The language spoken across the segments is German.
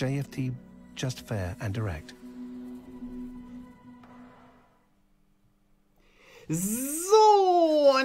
JFT just fair and direct. Z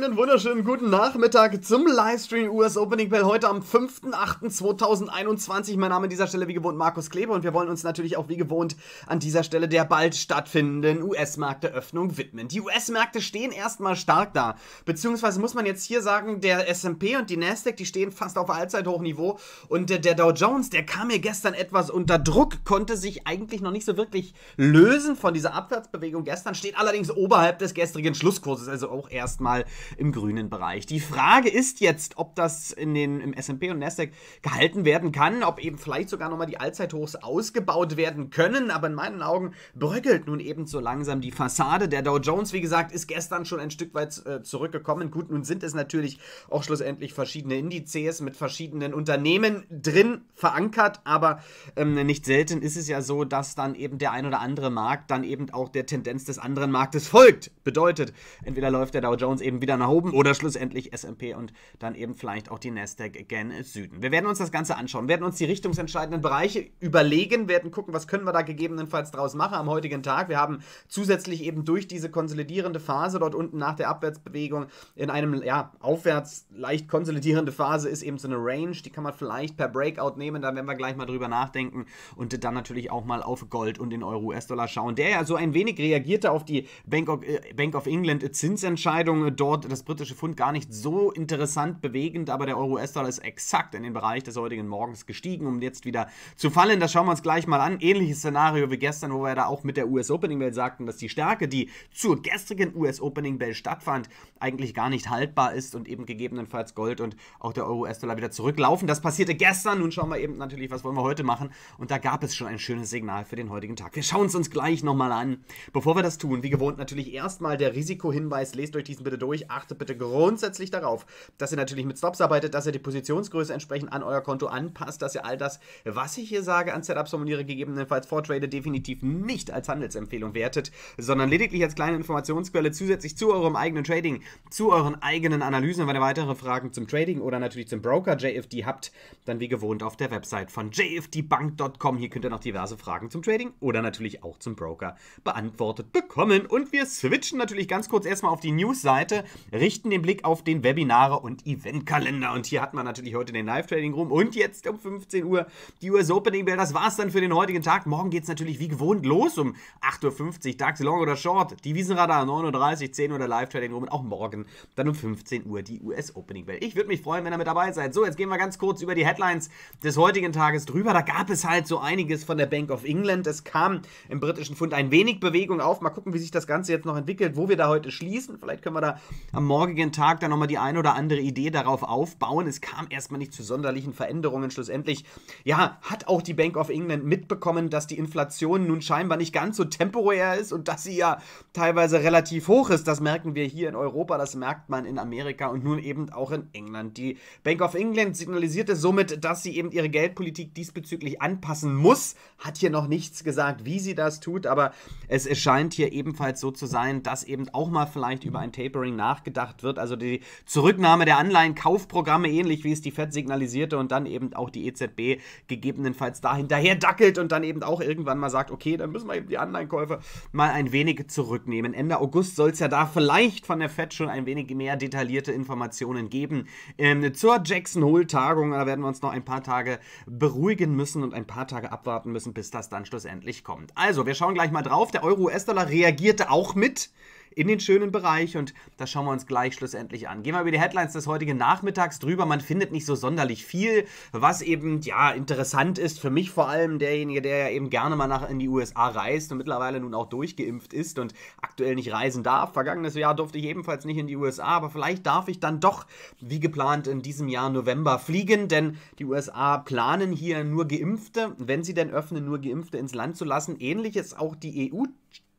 einen wunderschönen guten Nachmittag zum Livestream US Opening Bell heute am 5.8.2021. Mein Name an dieser Stelle wie gewohnt Markus Kleber und wir wollen uns natürlich auch wie gewohnt an dieser Stelle der bald stattfindenden US-Markteröffnung widmen. Die US-Märkte stehen erstmal stark da, beziehungsweise muss man jetzt hier sagen, der S&P und die Nasdaq, die stehen fast auf Allzeithochniveau und der, der Dow Jones, der kam mir gestern etwas unter Druck, konnte sich eigentlich noch nicht so wirklich lösen von dieser Abwärtsbewegung gestern, steht allerdings oberhalb des gestrigen Schlusskurses, also auch erstmal im grünen Bereich. Die Frage ist jetzt, ob das in den, im S&P und Nasdaq gehalten werden kann, ob eben vielleicht sogar nochmal die Allzeithochs ausgebaut werden können, aber in meinen Augen bröckelt nun eben so langsam die Fassade. Der Dow Jones, wie gesagt, ist gestern schon ein Stück weit äh, zurückgekommen. Gut, nun sind es natürlich auch schlussendlich verschiedene Indizes mit verschiedenen Unternehmen drin verankert, aber ähm, nicht selten ist es ja so, dass dann eben der ein oder andere Markt dann eben auch der Tendenz des anderen Marktes folgt. Bedeutet, entweder läuft der Dow Jones eben wieder wieder nach oben oder schlussendlich S&P und dann eben vielleicht auch die Nasdaq gen Süden. Wir werden uns das Ganze anschauen, werden uns die richtungsentscheidenden Bereiche überlegen, werden gucken, was können wir da gegebenenfalls draus machen am heutigen Tag. Wir haben zusätzlich eben durch diese konsolidierende Phase dort unten nach der Abwärtsbewegung in einem ja, aufwärts leicht konsolidierende Phase ist eben so eine Range, die kann man vielleicht per Breakout nehmen, da werden wir gleich mal drüber nachdenken und dann natürlich auch mal auf Gold und den Euro-US-Dollar schauen, der ja so ein wenig reagierte auf die Bank of, äh, Bank of England Zinsentscheidung dort das britische Pfund gar nicht so interessant bewegend, aber der Euro-US-Dollar ist exakt in den Bereich des heutigen Morgens gestiegen, um jetzt wieder zu fallen. Das schauen wir uns gleich mal an. Ähnliches Szenario wie gestern, wo wir da auch mit der US-Opening-Bell sagten, dass die Stärke, die zur gestrigen US-Opening-Bell stattfand, eigentlich gar nicht haltbar ist und eben gegebenenfalls Gold und auch der Euro-US-Dollar wieder zurücklaufen. Das passierte gestern. Nun schauen wir eben natürlich, was wollen wir heute machen. Und da gab es schon ein schönes Signal für den heutigen Tag. Wir schauen es uns gleich nochmal an. Bevor wir das tun, wie gewohnt natürlich erstmal der Risikohinweis. Lest euch diesen bitte durch achtet bitte grundsätzlich darauf, dass ihr natürlich mit Stops arbeitet, dass ihr die Positionsgröße entsprechend an euer Konto anpasst, dass ihr all das, was ich hier sage, an Setups formuliere, gegebenenfalls vortrade, definitiv nicht als Handelsempfehlung wertet, sondern lediglich als kleine Informationsquelle zusätzlich zu eurem eigenen Trading, zu euren eigenen Analysen. Wenn ihr weitere Fragen zum Trading oder natürlich zum Broker JFD habt, dann wie gewohnt auf der Website von jfdbank.com. Hier könnt ihr noch diverse Fragen zum Trading oder natürlich auch zum Broker beantwortet bekommen. Und wir switchen natürlich ganz kurz erstmal auf die News-Seite richten den Blick auf den Webinare- und Eventkalender. Und hier hat man natürlich heute den Live-Trading Room und jetzt um 15 Uhr die US Opening Bell. Das war's dann für den heutigen Tag. Morgen geht's natürlich wie gewohnt los um 8.50 Uhr, DAX Long oder Short, die Wiesenradar 9.30 Uhr, 10 Uhr der Live-Trading Room und auch morgen dann um 15 Uhr die US Opening Bell. Ich würde mich freuen, wenn ihr mit dabei seid. So, jetzt gehen wir ganz kurz über die Headlines des heutigen Tages drüber. Da gab es halt so einiges von der Bank of England. Es kam im britischen Fund ein wenig Bewegung auf. Mal gucken, wie sich das Ganze jetzt noch entwickelt, wo wir da heute schließen. Vielleicht können wir da am morgigen Tag dann nochmal die ein oder andere Idee darauf aufbauen. Es kam erstmal nicht zu sonderlichen Veränderungen. Schlussendlich, ja, hat auch die Bank of England mitbekommen, dass die Inflation nun scheinbar nicht ganz so temporär ist und dass sie ja teilweise relativ hoch ist. Das merken wir hier in Europa, das merkt man in Amerika und nun eben auch in England. Die Bank of England signalisierte somit, dass sie eben ihre Geldpolitik diesbezüglich anpassen muss. Hat hier noch nichts gesagt, wie sie das tut, aber es scheint hier ebenfalls so zu sein, dass eben auch mal vielleicht über ein Tapering nach nachgedacht wird. Also die Zurücknahme der Anleihenkaufprogramme, ähnlich wie es die FED signalisierte und dann eben auch die EZB gegebenenfalls da hinterher dackelt und dann eben auch irgendwann mal sagt, okay, dann müssen wir eben die Anleihenkäufe mal ein wenig zurücknehmen. Ende August soll es ja da vielleicht von der FED schon ein wenig mehr detaillierte Informationen geben. Ähm, zur Jackson Hole-Tagung, da werden wir uns noch ein paar Tage beruhigen müssen und ein paar Tage abwarten müssen, bis das dann schlussendlich kommt. Also, wir schauen gleich mal drauf. Der Euro-US-Dollar reagierte auch mit in den schönen Bereich und das schauen wir uns gleich schlussendlich an. Gehen wir über die Headlines des heutigen Nachmittags drüber. Man findet nicht so sonderlich viel, was eben ja interessant ist für mich vor allem derjenige, der ja eben gerne mal nach in die USA reist und mittlerweile nun auch durchgeimpft ist und aktuell nicht reisen darf. Vergangenes Jahr durfte ich ebenfalls nicht in die USA, aber vielleicht darf ich dann doch wie geplant in diesem Jahr November fliegen, denn die USA planen hier nur Geimpfte, wenn sie denn öffnen, nur Geimpfte ins Land zu lassen. Ähnliches auch die EU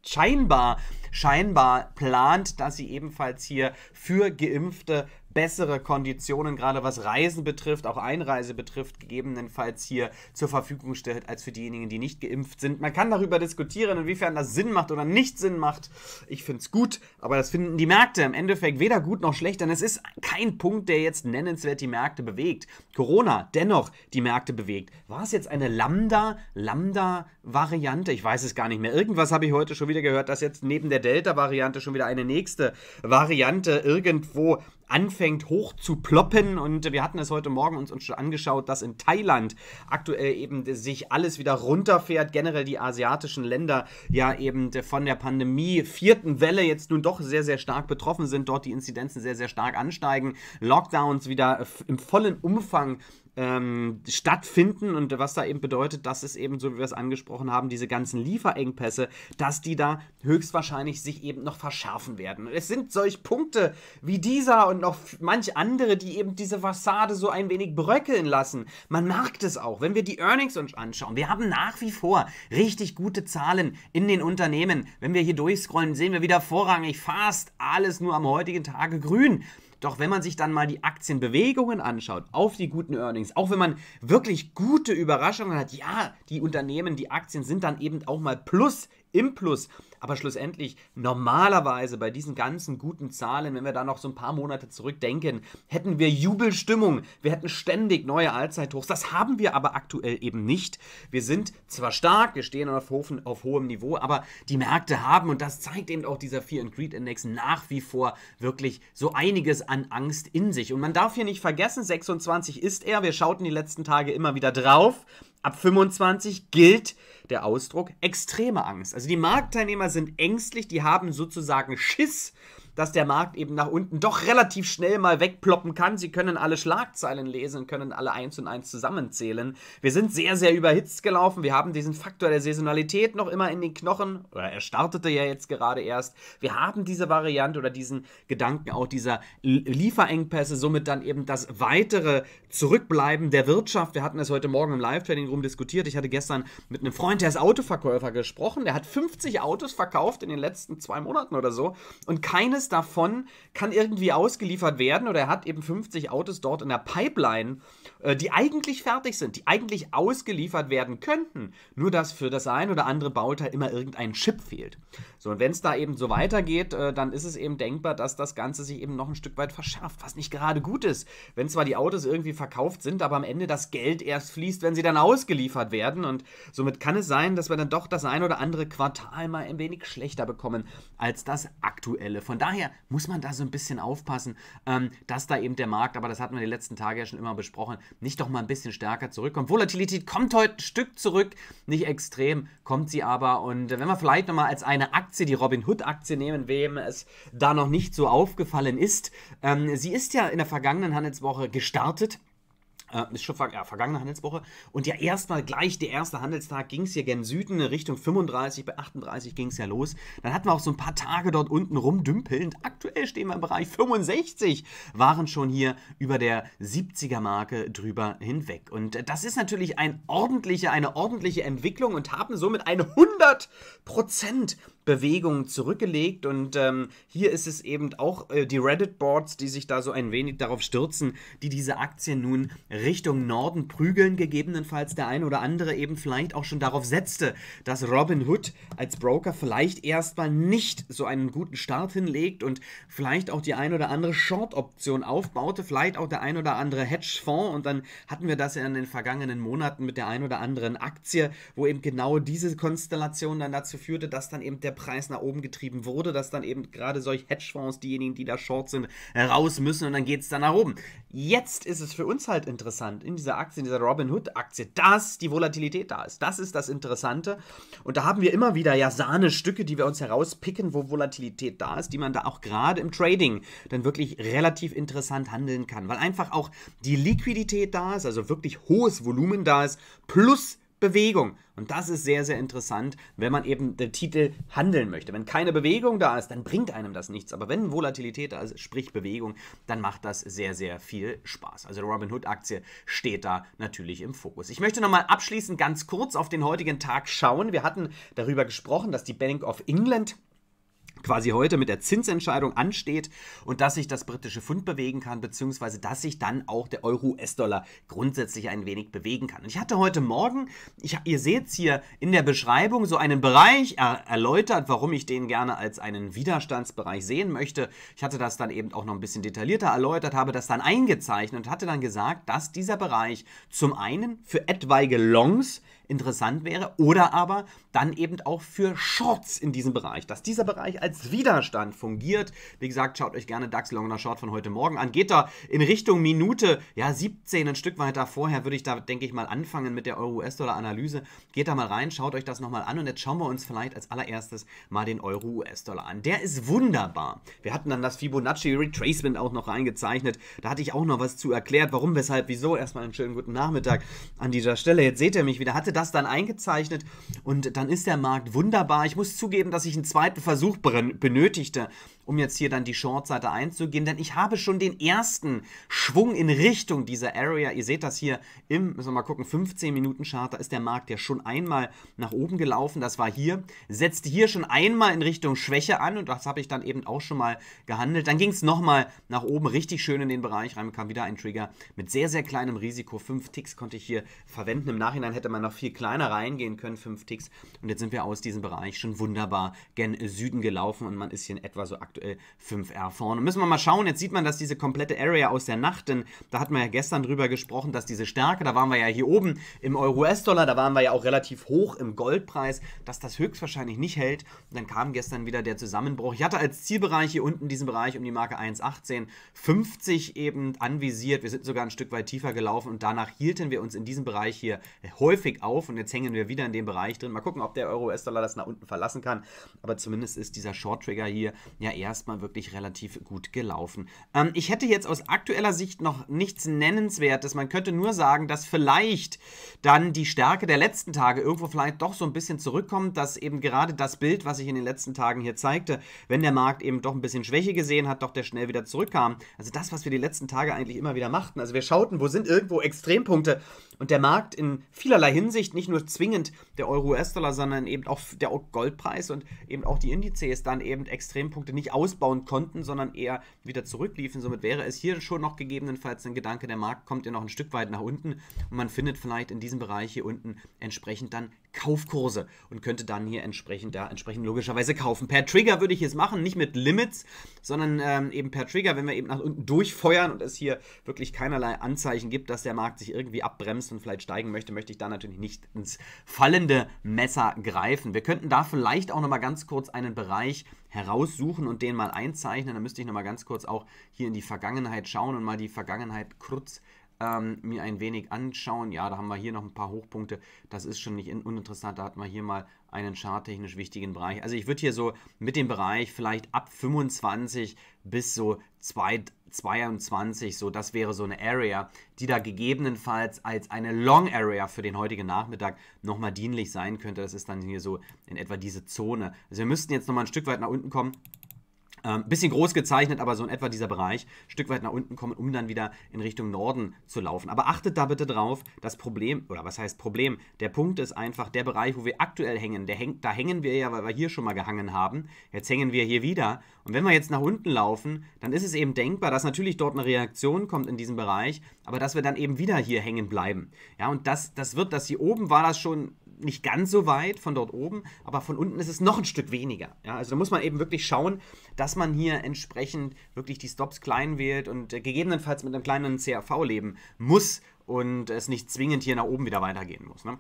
scheinbar, scheinbar plant, dass sie ebenfalls hier für Geimpfte bessere Konditionen, gerade was Reisen betrifft, auch Einreise betrifft, gegebenenfalls hier zur Verfügung stellt, als für diejenigen, die nicht geimpft sind. Man kann darüber diskutieren, inwiefern das Sinn macht oder nicht Sinn macht. Ich finde es gut, aber das finden die Märkte im Endeffekt weder gut noch schlecht, denn es ist kein Punkt, der jetzt nennenswert die Märkte bewegt. Corona dennoch die Märkte bewegt. War es jetzt eine Lambda, Lambda-Variante? Ich weiß es gar nicht mehr. Irgendwas habe ich heute schon wieder gehört, dass jetzt neben der Delta-Variante schon wieder eine nächste Variante irgendwo anfängt hoch zu ploppen. Und wir hatten es heute Morgen uns, uns schon angeschaut, dass in Thailand aktuell eben sich alles wieder runterfährt. Generell die asiatischen Länder ja eben von der Pandemie vierten Welle jetzt nun doch sehr, sehr stark betroffen sind. Dort die Inzidenzen sehr, sehr stark ansteigen. Lockdowns wieder im vollen Umfang ähm, stattfinden und was da eben bedeutet, dass es eben, so wie wir es angesprochen haben, diese ganzen Lieferengpässe, dass die da höchstwahrscheinlich sich eben noch verschärfen werden. Und es sind solch Punkte wie dieser und noch manch andere, die eben diese Fassade so ein wenig bröckeln lassen. Man merkt es auch, wenn wir die Earnings uns anschauen. Wir haben nach wie vor richtig gute Zahlen in den Unternehmen. Wenn wir hier durchscrollen, sehen wir wieder vorrangig fast alles nur am heutigen Tage grün. Doch wenn man sich dann mal die Aktienbewegungen anschaut, auf die guten Earnings, auch wenn man wirklich gute Überraschungen hat, ja, die Unternehmen, die Aktien sind dann eben auch mal plus im Plus. Aber schlussendlich, normalerweise bei diesen ganzen guten Zahlen, wenn wir da noch so ein paar Monate zurückdenken, hätten wir Jubelstimmung. Wir hätten ständig neue Allzeithochs. Das haben wir aber aktuell eben nicht. Wir sind zwar stark, wir stehen auf, Hofen, auf hohem Niveau, aber die Märkte haben, und das zeigt eben auch dieser Fear and Greed Index, nach wie vor wirklich so einiges an Angst in sich. Und man darf hier nicht vergessen, 26 ist er. Wir schauten die letzten Tage immer wieder drauf. Ab 25 gilt der Ausdruck extreme Angst. Also die Marktteilnehmer sind ängstlich, die haben sozusagen Schiss dass der Markt eben nach unten doch relativ schnell mal wegploppen kann. Sie können alle Schlagzeilen lesen, können alle eins und eins zusammenzählen. Wir sind sehr, sehr überhitzt gelaufen. Wir haben diesen Faktor der Saisonalität noch immer in den Knochen. Oder er startete ja jetzt gerade erst. Wir haben diese Variante oder diesen Gedanken auch dieser Lieferengpässe, somit dann eben das weitere Zurückbleiben der Wirtschaft. Wir hatten es heute Morgen im Live-Trading-Room diskutiert. Ich hatte gestern mit einem Freund, der ist Autoverkäufer, gesprochen. Der hat 50 Autos verkauft in den letzten zwei Monaten oder so. Und keines Vieles davon kann irgendwie ausgeliefert werden oder er hat eben 50 Autos dort in der Pipeline, äh, die eigentlich fertig sind, die eigentlich ausgeliefert werden könnten. Nur dass für das ein oder andere Bauteil immer irgendein Chip fehlt. So, und wenn es da eben so weitergeht, äh, dann ist es eben denkbar, dass das Ganze sich eben noch ein Stück weit verschärft, was nicht gerade gut ist. Wenn zwar die Autos irgendwie verkauft sind, aber am Ende das Geld erst fließt, wenn sie dann ausgeliefert werden. Und somit kann es sein, dass wir dann doch das ein oder andere Quartal mal ein wenig schlechter bekommen als das aktuelle. Von daher daher muss man da so ein bisschen aufpassen, ähm, dass da eben der Markt, aber das hatten wir die letzten Tage ja schon immer besprochen, nicht doch mal ein bisschen stärker zurückkommt. Volatilität kommt heute ein Stück zurück, nicht extrem, kommt sie aber. Und wenn wir vielleicht nochmal als eine Aktie die Robin Hood-Aktie nehmen, wem es da noch nicht so aufgefallen ist, ähm, sie ist ja in der vergangenen Handelswoche gestartet. Äh, ist schon ver ja, vergangene Handelswoche. Und ja, erstmal gleich der erste Handelstag ging es hier gen Süden, in Richtung 35, bei 38 ging es ja los. Dann hatten wir auch so ein paar Tage dort unten rumdümpelnd. Aktuell stehen wir im Bereich 65, waren schon hier über der 70er-Marke drüber hinweg. Und das ist natürlich ein ordentliche, eine ordentliche Entwicklung und haben somit eine 100% Bewegung zurückgelegt. Und ähm, hier ist es eben auch äh, die Reddit-Boards, die sich da so ein wenig darauf stürzen, die diese Aktien nun Richtung Norden prügeln, gegebenenfalls der ein oder andere eben vielleicht auch schon darauf setzte, dass Robin Hood als Broker vielleicht erstmal nicht so einen guten Start hinlegt und vielleicht auch die ein oder andere Short-Option aufbaute, vielleicht auch der ein oder andere Hedgefonds. Und dann hatten wir das ja in den vergangenen Monaten mit der ein oder anderen Aktie, wo eben genau diese Konstellation dann dazu führte, dass dann eben der Preis nach oben getrieben wurde, dass dann eben gerade solche Hedgefonds, diejenigen, die da short sind, raus müssen und dann geht es dann nach oben. Jetzt ist es für uns halt interessant, in dieser Aktie, in dieser Robinhood-Aktie, dass die Volatilität da ist. Das ist das Interessante. Und da haben wir immer wieder ja Sahne-Stücke, die wir uns herauspicken, wo Volatilität da ist, die man da auch gerade im Trading dann wirklich relativ interessant handeln kann, weil einfach auch die Liquidität da ist, also wirklich hohes Volumen da ist, plus Bewegung. Und das ist sehr, sehr interessant, wenn man eben den Titel handeln möchte. Wenn keine Bewegung da ist, dann bringt einem das nichts. Aber wenn Volatilität da ist, sprich Bewegung, dann macht das sehr, sehr viel Spaß. Also die Robinhood-Aktie steht da natürlich im Fokus. Ich möchte nochmal abschließend ganz kurz auf den heutigen Tag schauen. Wir hatten darüber gesprochen, dass die Bank of England quasi heute mit der Zinsentscheidung ansteht und dass sich das britische Pfund bewegen kann, beziehungsweise dass sich dann auch der Euro-US-Dollar grundsätzlich ein wenig bewegen kann. Und ich hatte heute Morgen, ich, ihr seht es hier in der Beschreibung, so einen Bereich er, erläutert, warum ich den gerne als einen Widerstandsbereich sehen möchte. Ich hatte das dann eben auch noch ein bisschen detaillierter erläutert, habe das dann eingezeichnet und hatte dann gesagt, dass dieser Bereich zum einen für etwaige Longs interessant wäre. Oder aber dann eben auch für Shorts in diesem Bereich, dass dieser Bereich als Widerstand fungiert. Wie gesagt, schaut euch gerne DAX Longener Short von heute Morgen an. Geht da in Richtung Minute, ja 17, ein Stück weiter vorher würde ich da, denke ich mal, anfangen mit der Euro-US-Dollar-Analyse. Geht da mal rein, schaut euch das nochmal an und jetzt schauen wir uns vielleicht als allererstes mal den Euro-US-Dollar an. Der ist wunderbar. Wir hatten dann das Fibonacci-Retracement auch noch reingezeichnet. Da hatte ich auch noch was zu erklärt, warum, weshalb, wieso. Erstmal einen schönen guten Nachmittag an dieser Stelle. Jetzt seht ihr mich wieder, hatte das dann eingezeichnet und dann ist der Markt wunderbar. Ich muss zugeben, dass ich einen zweiten Versuch benötigte, um jetzt hier dann die Short-Seite einzugehen, denn ich habe schon den ersten Schwung in Richtung dieser Area. Ihr seht das hier im, müssen wir mal gucken, 15-Minuten-Chart, da ist der Markt ja schon einmal nach oben gelaufen, das war hier, setzte hier schon einmal in Richtung Schwäche an und das habe ich dann eben auch schon mal gehandelt. Dann ging es nochmal nach oben richtig schön in den Bereich rein, kam wieder ein Trigger mit sehr, sehr kleinem Risiko. Fünf Ticks konnte ich hier verwenden. Im Nachhinein hätte man noch viel kleiner reingehen können, fünf Ticks. Und jetzt sind wir aus diesem Bereich schon wunderbar gen Süden gelaufen und man ist hier in etwa so aktuell aktuell 5R vorne. Müssen wir mal schauen, jetzt sieht man, dass diese komplette Area aus der Nacht, denn da hatten wir ja gestern drüber gesprochen, dass diese Stärke, da waren wir ja hier oben im Euro-US-Dollar, da waren wir ja auch relativ hoch im Goldpreis, dass das höchstwahrscheinlich nicht hält. Und dann kam gestern wieder der Zusammenbruch. Ich hatte als Zielbereich hier unten diesen Bereich um die Marke 1,1850 eben anvisiert. Wir sind sogar ein Stück weit tiefer gelaufen und danach hielten wir uns in diesem Bereich hier häufig auf und jetzt hängen wir wieder in dem Bereich drin. Mal gucken, ob der Euro-US-Dollar das nach unten verlassen kann. Aber zumindest ist dieser Short-Trigger hier ja eher erstmal wirklich relativ gut gelaufen. Ähm, ich hätte jetzt aus aktueller Sicht noch nichts Nennenswertes. Man könnte nur sagen, dass vielleicht dann die Stärke der letzten Tage irgendwo vielleicht doch so ein bisschen zurückkommt, dass eben gerade das Bild, was ich in den letzten Tagen hier zeigte, wenn der Markt eben doch ein bisschen Schwäche gesehen hat, doch der schnell wieder zurückkam. Also das, was wir die letzten Tage eigentlich immer wieder machten. Also wir schauten, wo sind irgendwo Extrempunkte und der Markt in vielerlei Hinsicht, nicht nur zwingend der Euro-US-Dollar, sondern eben auch der Goldpreis und eben auch die Indizes dann eben Extrempunkte nicht ausbauen konnten, sondern eher wieder zurückliefen. Somit wäre es hier schon noch gegebenenfalls ein Gedanke, der Markt kommt ja noch ein Stück weit nach unten und man findet vielleicht in diesem Bereich hier unten entsprechend dann Kaufkurse und könnte dann hier entsprechend da entsprechend logischerweise kaufen. Per Trigger würde ich es machen, nicht mit Limits, sondern ähm, eben per Trigger, wenn wir eben nach unten durchfeuern und es hier wirklich keinerlei Anzeichen gibt, dass der Markt sich irgendwie abbremst und vielleicht steigen möchte, möchte ich da natürlich nicht ins fallende Messer greifen. Wir könnten da vielleicht auch nochmal ganz kurz einen Bereich heraussuchen und den mal einzeichnen. Da müsste ich nochmal ganz kurz auch hier in die Vergangenheit schauen und mal die Vergangenheit kurz ähm, mir ein wenig anschauen. Ja, da haben wir hier noch ein paar Hochpunkte. Das ist schon nicht uninteressant. Da hatten wir hier mal einen charttechnisch wichtigen Bereich. Also ich würde hier so mit dem Bereich vielleicht ab 25 bis so 22, so das wäre so eine Area, die da gegebenenfalls als eine Long Area für den heutigen Nachmittag nochmal dienlich sein könnte. Das ist dann hier so in etwa diese Zone. Also wir müssten jetzt nochmal ein Stück weit nach unten kommen. Ähm, bisschen groß gezeichnet, aber so in etwa dieser Bereich, ein Stück weit nach unten kommen, um dann wieder in Richtung Norden zu laufen. Aber achtet da bitte drauf, das Problem, oder was heißt Problem? Der Punkt ist einfach, der Bereich, wo wir aktuell hängen, hängt, da hängen wir ja, weil wir hier schon mal gehangen haben. Jetzt hängen wir hier wieder. Und wenn wir jetzt nach unten laufen, dann ist es eben denkbar, dass natürlich dort eine Reaktion kommt in diesem Bereich, aber dass wir dann eben wieder hier hängen bleiben. Ja, und das, das wird das hier oben war das schon nicht ganz so weit von dort oben, aber von unten ist es noch ein Stück weniger. Ja, also da muss man eben wirklich schauen, dass man hier entsprechend wirklich die Stops klein wählt und äh, gegebenenfalls mit einem kleinen CRV leben muss und es nicht zwingend hier nach oben wieder weitergehen muss. Ne?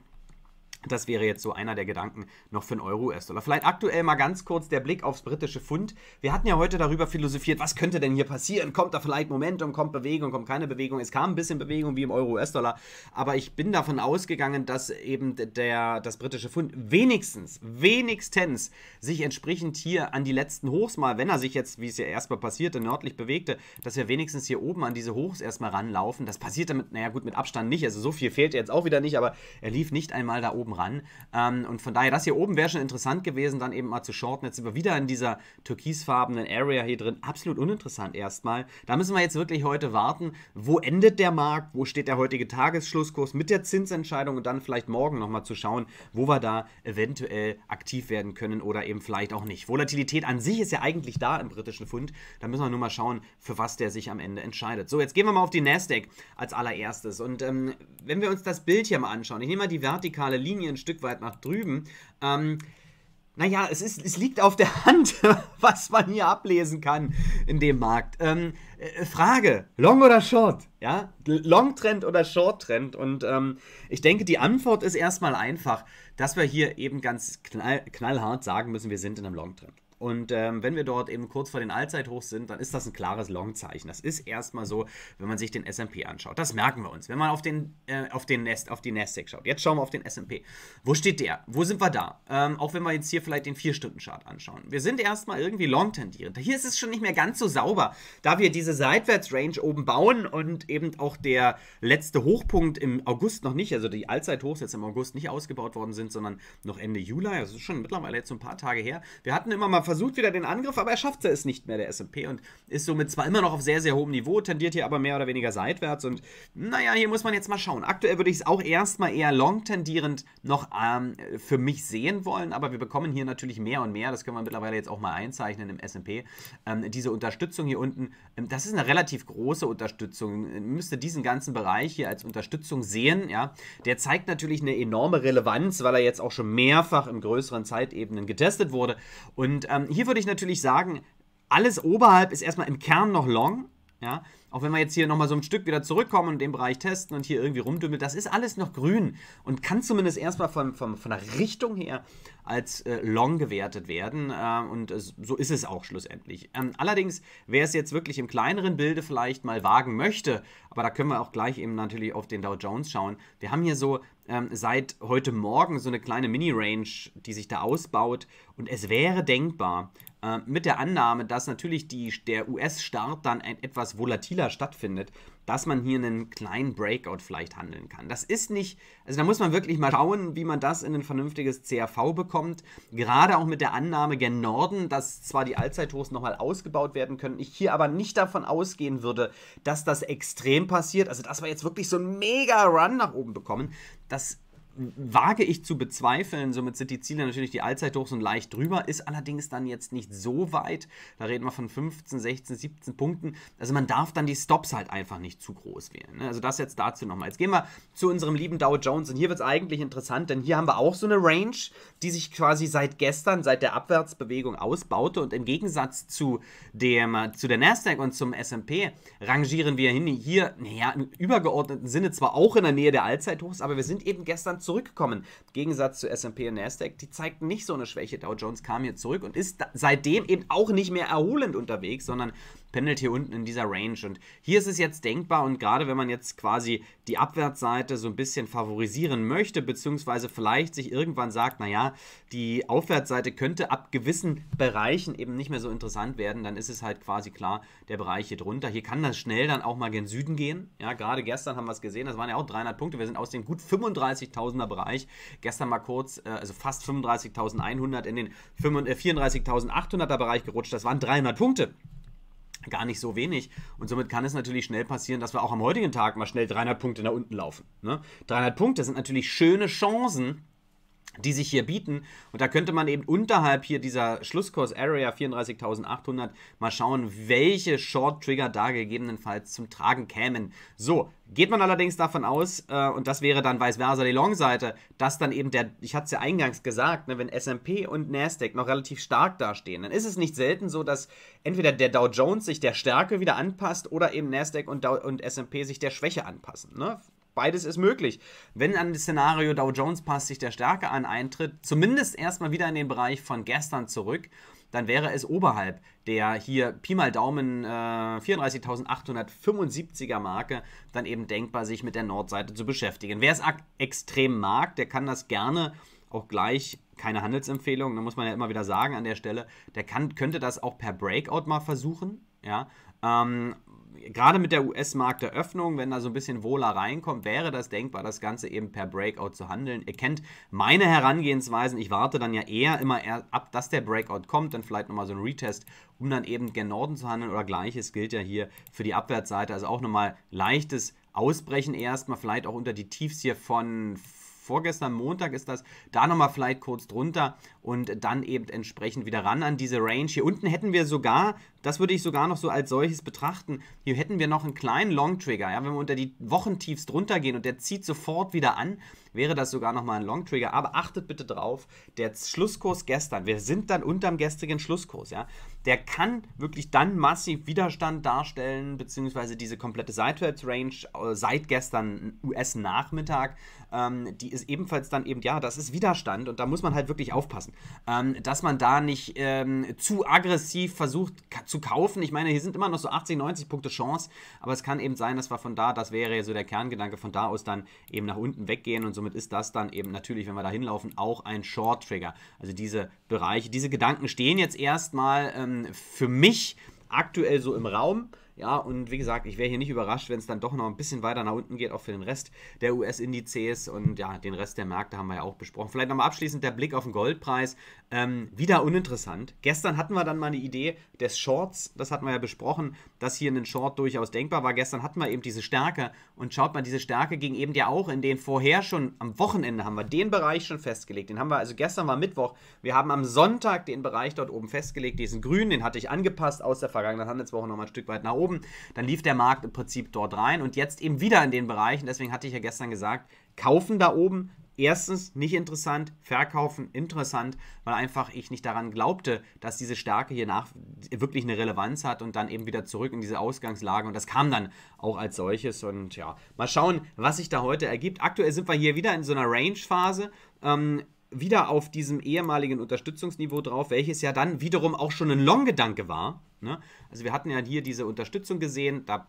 Das wäre jetzt so einer der Gedanken noch für einen Euro-US-Dollar. Vielleicht aktuell mal ganz kurz der Blick aufs britische Pfund. Wir hatten ja heute darüber philosophiert, was könnte denn hier passieren? Kommt da vielleicht Momentum, kommt Bewegung, kommt keine Bewegung? Es kam ein bisschen Bewegung wie im Euro-US-Dollar, aber ich bin davon ausgegangen, dass eben der, das britische Pfund wenigstens, wenigstens sich entsprechend hier an die letzten Hochs mal, wenn er sich jetzt, wie es ja erstmal passierte, nördlich bewegte, dass wir wenigstens hier oben an diese Hochs erstmal ranlaufen. Das passierte mit, naja gut, mit Abstand nicht. Also so viel fehlt jetzt auch wieder nicht, aber er lief nicht einmal da oben ran. Ähm, und von daher, das hier oben wäre schon interessant gewesen, dann eben mal zu shorten. Jetzt sind wir wieder in dieser türkisfarbenen Area hier drin. Absolut uninteressant erstmal. Da müssen wir jetzt wirklich heute warten. Wo endet der Markt? Wo steht der heutige Tagesschlusskurs mit der Zinsentscheidung? Und dann vielleicht morgen nochmal zu schauen, wo wir da eventuell aktiv werden können oder eben vielleicht auch nicht. Volatilität an sich ist ja eigentlich da im britischen Fund. Da müssen wir nur mal schauen, für was der sich am Ende entscheidet. So, jetzt gehen wir mal auf die Nasdaq als allererstes. Und ähm, wenn wir uns das Bild hier mal anschauen, ich nehme mal die vertikale Linie Linie ein Stück weit nach drüben. Ähm, naja, es, ist, es liegt auf der Hand, was man hier ablesen kann in dem Markt. Ähm, äh, Frage, Long oder Short? Ja, Long-Trend oder Short-Trend? Und ähm, ich denke, die Antwort ist erstmal einfach, dass wir hier eben ganz knall, knallhart sagen müssen, wir sind in einem Long-Trend. Und ähm, wenn wir dort eben kurz vor den Allzeithochs sind, dann ist das ein klares Long-Zeichen. Das ist erstmal so, wenn man sich den S&P anschaut. Das merken wir uns. Wenn man auf den, äh, auf den Nest, auf die Nasdaq schaut. Jetzt schauen wir auf den S&P. Wo steht der? Wo sind wir da? Ähm, auch wenn wir jetzt hier vielleicht den 4-Stunden-Chart anschauen. Wir sind erstmal irgendwie long tendierend. Hier ist es schon nicht mehr ganz so sauber, da wir diese Seitwärts-Range oben bauen und eben auch der letzte Hochpunkt im August noch nicht, also die Allzeithochs jetzt im August nicht ausgebaut worden sind, sondern noch Ende Juli. Also das ist schon mittlerweile jetzt so ein paar Tage her. Wir hatten immer mal versucht wieder den Angriff, aber er schafft es nicht mehr, der S&P, und ist somit zwar immer noch auf sehr, sehr hohem Niveau, tendiert hier aber mehr oder weniger seitwärts und naja, hier muss man jetzt mal schauen. Aktuell würde ich es auch erstmal eher long tendierend noch ähm, für mich sehen wollen, aber wir bekommen hier natürlich mehr und mehr, das können wir mittlerweile jetzt auch mal einzeichnen im S&P, ähm, diese Unterstützung hier unten, ähm, das ist eine relativ große Unterstützung, man äh, müsste diesen ganzen Bereich hier als Unterstützung sehen, ja, der zeigt natürlich eine enorme Relevanz, weil er jetzt auch schon mehrfach in größeren Zeitebenen getestet wurde und ähm, ähm, hier würde ich natürlich sagen, alles oberhalb ist erstmal im Kern noch long. Ja, auch wenn wir jetzt hier nochmal so ein Stück wieder zurückkommen und den Bereich testen und hier irgendwie rumdümmeln, das ist alles noch grün und kann zumindest erstmal von, von, von der Richtung her als äh, long gewertet werden. Äh, und es, so ist es auch schlussendlich. Ähm, allerdings, wer es jetzt wirklich im kleineren Bilde vielleicht mal wagen möchte, aber da können wir auch gleich eben natürlich auf den Dow Jones schauen. Wir haben hier so ähm, seit heute Morgen so eine kleine Mini-Range, die sich da ausbaut. Und es wäre denkbar, äh, mit der Annahme, dass natürlich die, der US-Start dann ein, etwas volatiler stattfindet, dass man hier einen kleinen Breakout vielleicht handeln kann. Das ist nicht, also da muss man wirklich mal schauen, wie man das in ein vernünftiges CRV bekommt. Gerade auch mit der Annahme gen Norden, dass zwar die Allzeithochs nochmal ausgebaut werden können, ich hier aber nicht davon ausgehen würde, dass das extrem passiert. Also dass wir jetzt wirklich so einen mega Run nach oben bekommen, das wage ich zu bezweifeln. Somit sind die Ziele natürlich die Allzeithochs und leicht drüber, ist allerdings dann jetzt nicht so weit. Da reden wir von 15, 16, 17 Punkten. Also man darf dann die Stops halt einfach nicht zu groß wählen. Ne? Also das jetzt dazu nochmal. Jetzt gehen wir zu unserem lieben Dow Jones und hier wird es eigentlich interessant, denn hier haben wir auch so eine Range, die sich quasi seit gestern, seit der Abwärtsbewegung ausbaute und im Gegensatz zu, dem, äh, zu der Nasdaq und zum S&P rangieren wir hin hier, naja, im übergeordneten Sinne zwar auch in der Nähe der Allzeithochs, aber wir sind eben gestern zurückgekommen. Im Gegensatz zu S&P und Nasdaq, die zeigten nicht so eine Schwäche. Dow Jones kam hier zurück und ist seitdem eben auch nicht mehr erholend unterwegs, sondern pendelt hier unten in dieser Range. Und hier ist es jetzt denkbar und gerade wenn man jetzt quasi die Abwärtsseite so ein bisschen favorisieren möchte, beziehungsweise vielleicht sich irgendwann sagt, naja, die Aufwärtsseite könnte ab gewissen Bereichen eben nicht mehr so interessant werden, dann ist es halt quasi klar, der Bereich hier drunter. Hier kann das schnell dann auch mal gen Süden gehen. Ja, gerade gestern haben wir es gesehen, das waren ja auch 300 Punkte. Wir sind aus dem gut 35.000er Bereich. Gestern mal kurz, äh, also fast 35.100 in den 34.800er äh, Bereich gerutscht. Das waren 300 Punkte gar nicht so wenig. Und somit kann es natürlich schnell passieren, dass wir auch am heutigen Tag mal schnell 300 Punkte nach unten laufen. Ne? 300 Punkte sind natürlich schöne Chancen, die sich hier bieten. Und da könnte man eben unterhalb hier dieser Schlusskurs-Area 34.800 mal schauen, welche Short-Trigger da gegebenenfalls zum Tragen kämen. So, geht man allerdings davon aus, äh, und das wäre dann vice versa die Long-Seite, dass dann eben der, ich hatte es ja eingangs gesagt, ne, wenn S&P und Nasdaq noch relativ stark dastehen, dann ist es nicht selten so, dass entweder der Dow Jones sich der Stärke wieder anpasst oder eben Nasdaq und, und S&P sich der Schwäche anpassen. Ne? beides ist möglich. Wenn an das Szenario Dow Jones passt sich der Stärke an eintritt, zumindest erstmal wieder in den Bereich von gestern zurück, dann wäre es oberhalb der hier Pi mal Daumen äh, 34.875er Marke dann eben denkbar, sich mit der Nordseite zu beschäftigen. Wer es extrem mag, der kann das gerne auch gleich keine Handelsempfehlung, da muss man ja immer wieder sagen an der Stelle, der kann, könnte das auch per Breakout mal versuchen, ja, ähm, gerade mit der US-Markteröffnung, wenn da so ein bisschen Wohler reinkommt, wäre das denkbar, das Ganze eben per Breakout zu handeln. Ihr kennt meine Herangehensweisen. Ich warte dann ja eher immer eher ab, dass der Breakout kommt, dann vielleicht nochmal so ein Retest, um dann eben gen Norden zu handeln. Oder gleiches gilt ja hier für die Abwärtsseite. Also auch nochmal leichtes Ausbrechen erstmal, vielleicht auch unter die Tiefs hier von vorgestern Montag ist das, da nochmal vielleicht kurz drunter und dann eben entsprechend wieder ran an diese Range. Hier unten hätten wir sogar das würde ich sogar noch so als solches betrachten. Hier hätten wir noch einen kleinen Long Trigger. Ja? Wenn wir unter die Wochentiefs drunter gehen und der zieht sofort wieder an, wäre das sogar nochmal ein Long Trigger. Aber achtet bitte drauf, der Schlusskurs gestern, wir sind dann unterm gestrigen Schlusskurs, ja? der kann wirklich dann massiv Widerstand darstellen, beziehungsweise diese komplette Seitwärtsrange äh, seit gestern US-Nachmittag, ähm, die ist ebenfalls dann eben, ja, das ist Widerstand und da muss man halt wirklich aufpassen, ähm, dass man da nicht ähm, zu aggressiv versucht zu zu kaufen. Ich meine, hier sind immer noch so 80, 90 Punkte Chance, aber es kann eben sein, dass wir von da, das wäre ja so der Kerngedanke, von da aus dann eben nach unten weggehen und somit ist das dann eben natürlich, wenn wir da hinlaufen, auch ein Short-Trigger. Also diese Bereiche, diese Gedanken stehen jetzt erstmal ähm, für mich aktuell so im Raum. Ja, und wie gesagt, ich wäre hier nicht überrascht, wenn es dann doch noch ein bisschen weiter nach unten geht, auch für den Rest der US-Indizes und ja, den Rest der Märkte haben wir ja auch besprochen. Vielleicht nochmal abschließend der Blick auf den Goldpreis. Ähm, wieder uninteressant. Gestern hatten wir dann mal eine Idee des Shorts, das hatten wir ja besprochen, dass hier ein Short durchaus denkbar war. Gestern hatten wir eben diese Stärke und schaut mal, diese Stärke ging eben ja auch in den vorher schon am Wochenende haben wir den Bereich schon festgelegt. Den haben wir, also gestern war Mittwoch, wir haben am Sonntag den Bereich dort oben festgelegt, diesen grünen, den hatte ich angepasst aus der vergangenen Handelswoche nochmal ein Stück weit nach oben oben, dann lief der Markt im Prinzip dort rein und jetzt eben wieder in den Bereichen. Deswegen hatte ich ja gestern gesagt, kaufen da oben. Erstens nicht interessant, verkaufen interessant, weil einfach ich nicht daran glaubte, dass diese Stärke hier nach wirklich eine Relevanz hat und dann eben wieder zurück in diese Ausgangslage und das kam dann auch als solches und ja, mal schauen, was sich da heute ergibt. Aktuell sind wir hier wieder in so einer Range-Phase. Ähm, wieder auf diesem ehemaligen Unterstützungsniveau drauf, welches ja dann wiederum auch schon ein Long-Gedanke war. Ne? Also wir hatten ja hier diese Unterstützung gesehen, da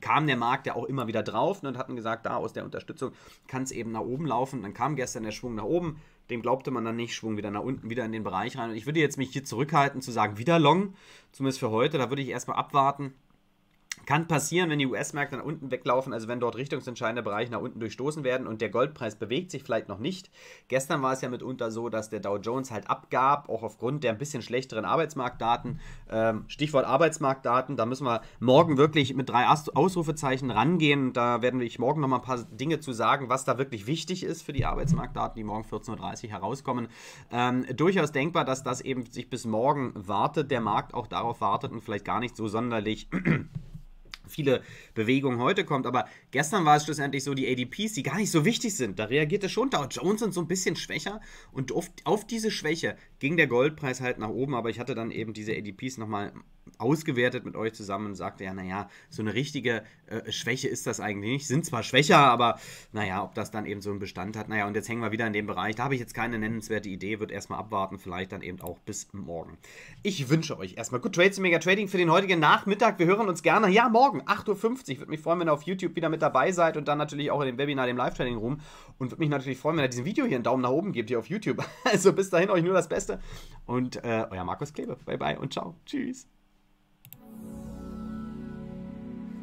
kam der Markt ja auch immer wieder drauf ne, und hatten gesagt, da aus der Unterstützung kann es eben nach oben laufen. Dann kam gestern der Schwung nach oben, dem glaubte man dann nicht, Schwung wieder nach unten, wieder in den Bereich rein. Und ich würde jetzt mich hier zurückhalten zu sagen, wieder long, zumindest für heute, da würde ich erstmal abwarten. Kann passieren, wenn die US-Märkte nach unten weglaufen, also wenn dort richtungsentscheidende Bereiche nach unten durchstoßen werden und der Goldpreis bewegt sich vielleicht noch nicht. Gestern war es ja mitunter so, dass der Dow Jones halt abgab, auch aufgrund der ein bisschen schlechteren Arbeitsmarktdaten. Ähm, Stichwort Arbeitsmarktdaten, da müssen wir morgen wirklich mit drei Ausrufezeichen rangehen. Da werden wir morgen nochmal ein paar Dinge zu sagen, was da wirklich wichtig ist für die Arbeitsmarktdaten, die morgen 14.30 Uhr herauskommen. Ähm, durchaus denkbar, dass das eben sich bis morgen wartet, der Markt auch darauf wartet und vielleicht gar nicht so sonderlich viele Bewegungen heute kommt. Aber gestern war es schlussendlich so, die ADPs, die gar nicht so wichtig sind. Da reagierte schon Dow Jones und so ein bisschen schwächer. Und auf, auf diese Schwäche ging der Goldpreis halt nach oben. Aber ich hatte dann eben diese ADPs nochmal ausgewertet mit euch zusammen und sagte, ja, naja, so eine richtige äh, Schwäche ist das eigentlich nicht. Sind zwar schwächer, aber naja, ob das dann eben so einen Bestand hat. Naja, und jetzt hängen wir wieder in dem Bereich. Da habe ich jetzt keine nennenswerte Idee, wird erstmal abwarten, vielleicht dann eben auch bis morgen. Ich wünsche euch erstmal gut Trades und Mega Trading für den heutigen Nachmittag. Wir hören uns gerne, ja, morgen morgen, 8.50 Uhr. Würde mich freuen, wenn ihr auf YouTube wieder mit dabei seid und dann natürlich auch in dem Webinar, dem live training room Und würde mich natürlich freuen, wenn ihr diesem Video hier einen Daumen nach oben gebt, hier auf YouTube. Also bis dahin euch nur das Beste. Und äh, euer Markus Klebe. Bye bye und ciao. Tschüss.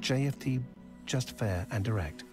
JFT, just fair and direct.